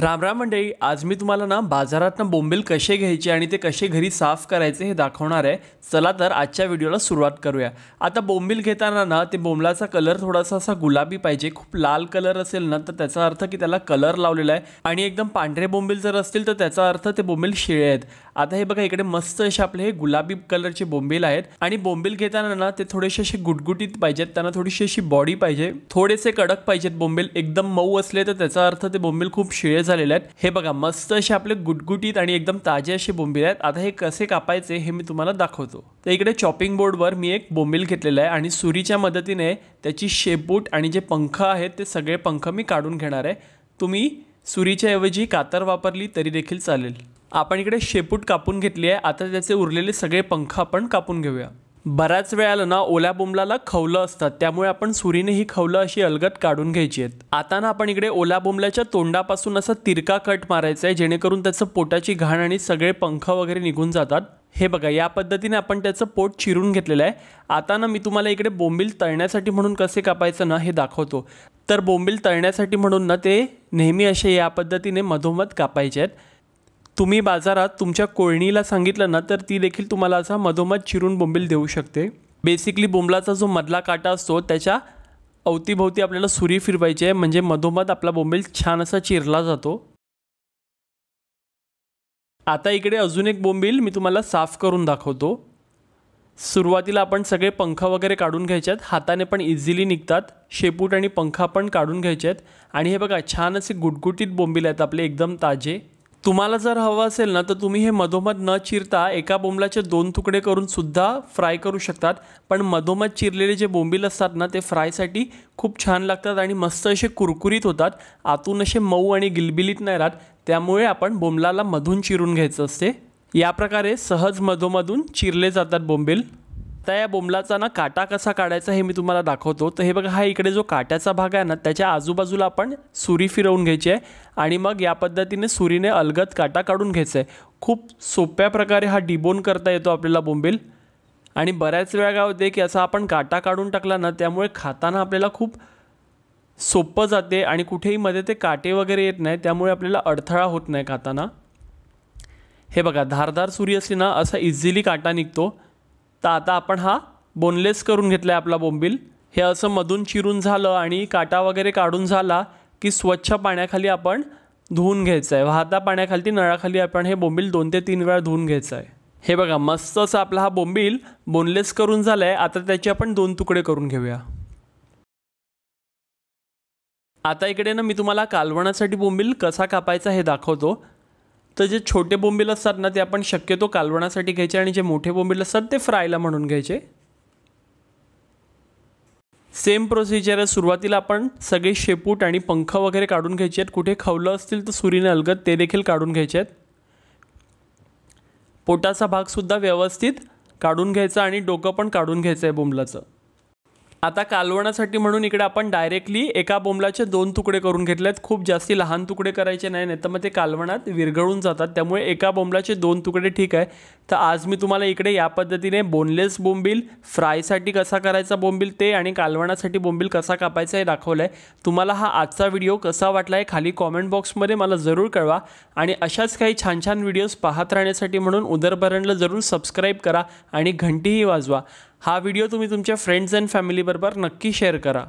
राम राम मंडळी आज मी तुम्हाला ना बाजारातनं बोंबील कसे घ्यायचे आणि ते कसे घरी साफ करायचे हे दाखवणार आहे चला तर आजच्या व्हिडिओला सुरुवात करूया आता बोंबील घेताना ना ते बोंबलाचा कलर थोडासा असा गुलाबी पाहिजे खूप लाल कलर असेल ना तर त्याचा अर्थ की त्याला कलर लावलेला आहे आणि एकदम पांढरे बोंबील जर असतील तर त्याचा अर्थ ते बोंबील शिळे आहेत आता हे बघा इकडे मस्त असे आपले हे गुलाबी कलरचे बोंबील आहेत आणि बोंबील घेताना ना ते थोडेसे असे गुटगुटीत पाहिजेत त्यांना थोडीशी अशी बॉडी पाहिजे थोडेसे कडक पाहिजेत बोंबील एकदम मऊ असले तर त्याचा अर्थ ते बोंबील खूप शिळे झालेले आहेत हे बघा मस्त असे आपले गुटगुटीत आणि एकदम ताजे असे बोंबील आहेत आता हे कसे कापायचे हे मी तुम्हाला दाखवतो तर इकडे चॉपिंग बोर्डवर मी एक बोंबील घेतलेला आहे आणि सुरीच्या मदतीने त्याची शेपूट आणि जे पंख आहेत ते सगळे पंख मी काढून घेणार आहे तुम्ही सुरीच्या ऐवजी कातर वापरली तरी देखील चालेल आपण इकडे शेपूट कापून घेतली आहे आता त्याचे उरलेले सगळे पंख आपण कापून घेऊया बऱ्याच वेळाला ना ओल्या बोंबलाला खवलं असतात त्यामुळे आपण सुरीने ही खवलं अशी अलगत काढून घ्यायची आहेत आता ना आपण इकडे ओल्या बोंबल्याच्या तोंडापासून असा तिरका कट मारायचा आहे जेणेकरून त्याचं पोटाची घाण आणि सगळे पंख वगैरे निघून जातात हे बघा या पद्धतीने आपण त्याचं पोट चिरून घेतलेलं आहे आता ना मी तुम्हाला इकडे बोंबील तळण्यासाठी म्हणून कसे कापायचं ना हे दाखवतो तर बोंबील तळण्यासाठी म्हणून ना ते नेहमी असे या पद्धतीने मधोमध कापायचे आहेत तुम्ही बाजारात तुमच्या कोळणीला सांगितलं ना तर ती देखील तुम्हाला असा मधोमध चिरून बोंबील देऊ शकते बेसिकली बोंबलाचा जो मधला काटा असतो त्याच्या अवतीभोवती आपल्याला सुरी फिरवायची आहे म्हणजे मधोमध आपला बोंबील छान असा चिरला जातो आता इकडे अजून एक बोंबील मी तुम्हाला साफ करून दाखवतो सुरुवातीला आपण सगळे पंख वगैरे काढून घ्यायचे आहेत हाताने पण इझिली निघतात शेपूट आणि पंखा पण काढून घ्यायचे आहेत आणि हे बघा छान असे गुटगुटीत बोंबील आहेत आपले एकदम ताजे तुम्हाला जर हवं असेल ना तर तुम्ही हे मधोमध न चिरता एका बोंबलाचे दोन तुकडे करून सुद्धा फ्राय करू शकतात पण मधोमध चिरलेले जे बोंबील असतात ना ते फ्रायसाठी खूप छान लागतात आणि मस्त असे कुरकुरीत होतात आतून असे मऊ आणि गिलबिलीत नाही राहत त्यामुळे आपण बोंबलाला मधून चिरून घ्यायचं असते या प्रकारे सहज मधोमधून चिरले जातात बोंबील आता या बोंबलाचा ना काटा कसा काढायचा हे मी तुम्हाला दाखवतो तर हे बघा हा इकडे जो काट्याचा भाग आहे ना त्याच्या आजूबाजूला आपण सुरी फिरवून घ्यायची आहे आणि मग या पद्धतीने सुरीने अलगत काटा काढून घ्यायचा आहे खूप सोप्या प्रकारे हा डिबोन करता येतो आपल्याला बोंबील आणि बऱ्याच वेळा काय होते की असा आपण काटा काढून टाकला ना त्यामुळे खाताना आपल्याला खूप सोपं जाते आणि कुठेही मध्ये ते काटे वगैरे येत नाही त्यामुळे आपल्याला अडथळा होत नाही खाताना हे बघा धारदार सुरी असली ना असा इझिली काटा निघतो तर आता आपण हा बोनलेस करून घेतला आहे आपला बोंबील हे असं मधून चिरून झालं आणि काटा वगैरे काढून झाला की स्वच्छ पाण्याखाली आपण धुवून घ्यायचं आहे वाहता पाण्याखाली नळाखाली आपण हे बोंबील दोन ते तीन वेळा धुवून घ्यायचं आहे हे बघा मस्त असं आपला हा बोंबील बोनलेस करून झाला आहे आता त्याचे आपण दोन तुकडे करून घेऊया आता इकडे ना मी तुम्हाला कालवणासाठी बोंबील कसा कापायचा हे दाखवतो तर जे छोटे बोंबील असतात ना ते आपण शक्यतो कालवणासाठी घ्यायचे आणि जे मोठे बोंबील असतात ते फ्रायला म्हणून घ्यायचे सेम प्रोसिजर आहे सुरुवातीला आपण सगळे शेपूट आणि पंख वगैरे काढून घ्यायचे आहेत कुठे खवलं असतील तर सुरीने अलगत ते देखील काढून घ्यायचे आहेत पोटाचा भागसुद्धा व्यवस्थित काढून घ्यायचा आणि डोकं पण काढून घ्यायचं आहे बोंबलाचं आता कालवण्यासाठी म्हणून इकडे आपण डायरेक्टली एका बोंबलाचे दोन तुकडे करून घेतले आहेत खूप जास्ती लहान तुकडे करायचे नाही नाही तर मग ते कालवणात विरघळून जातात त्यामुळे एका बोंबलाचे दोन तुकडे ठीक आहे तर आज मी तुम्हाला इकडे या पद्धतीने बोनलेस बोंबील फ्रायसाठी कसा करायचा बोंबील ते आणि कालवणासाठी बोंबील कसा कापायचा हे दाखवलं आहे तुम्हाला हा आजचा व्हिडिओ कसा वाटला आहे खाली कॉमेंट बॉक्समध्ये मला जरूर कळवा आणि अशाच काही छान छान व्हिडिओज पाहत राहण्यासाठी म्हणून उदरभरणला जरूर सबस्क्राईब करा आणि घंटीही वाजवा हा व्हिडिओ तुम्ही तुमच्या फ्रेंड्स अँड फॅमिलीबरोबर नक्की शेअर करा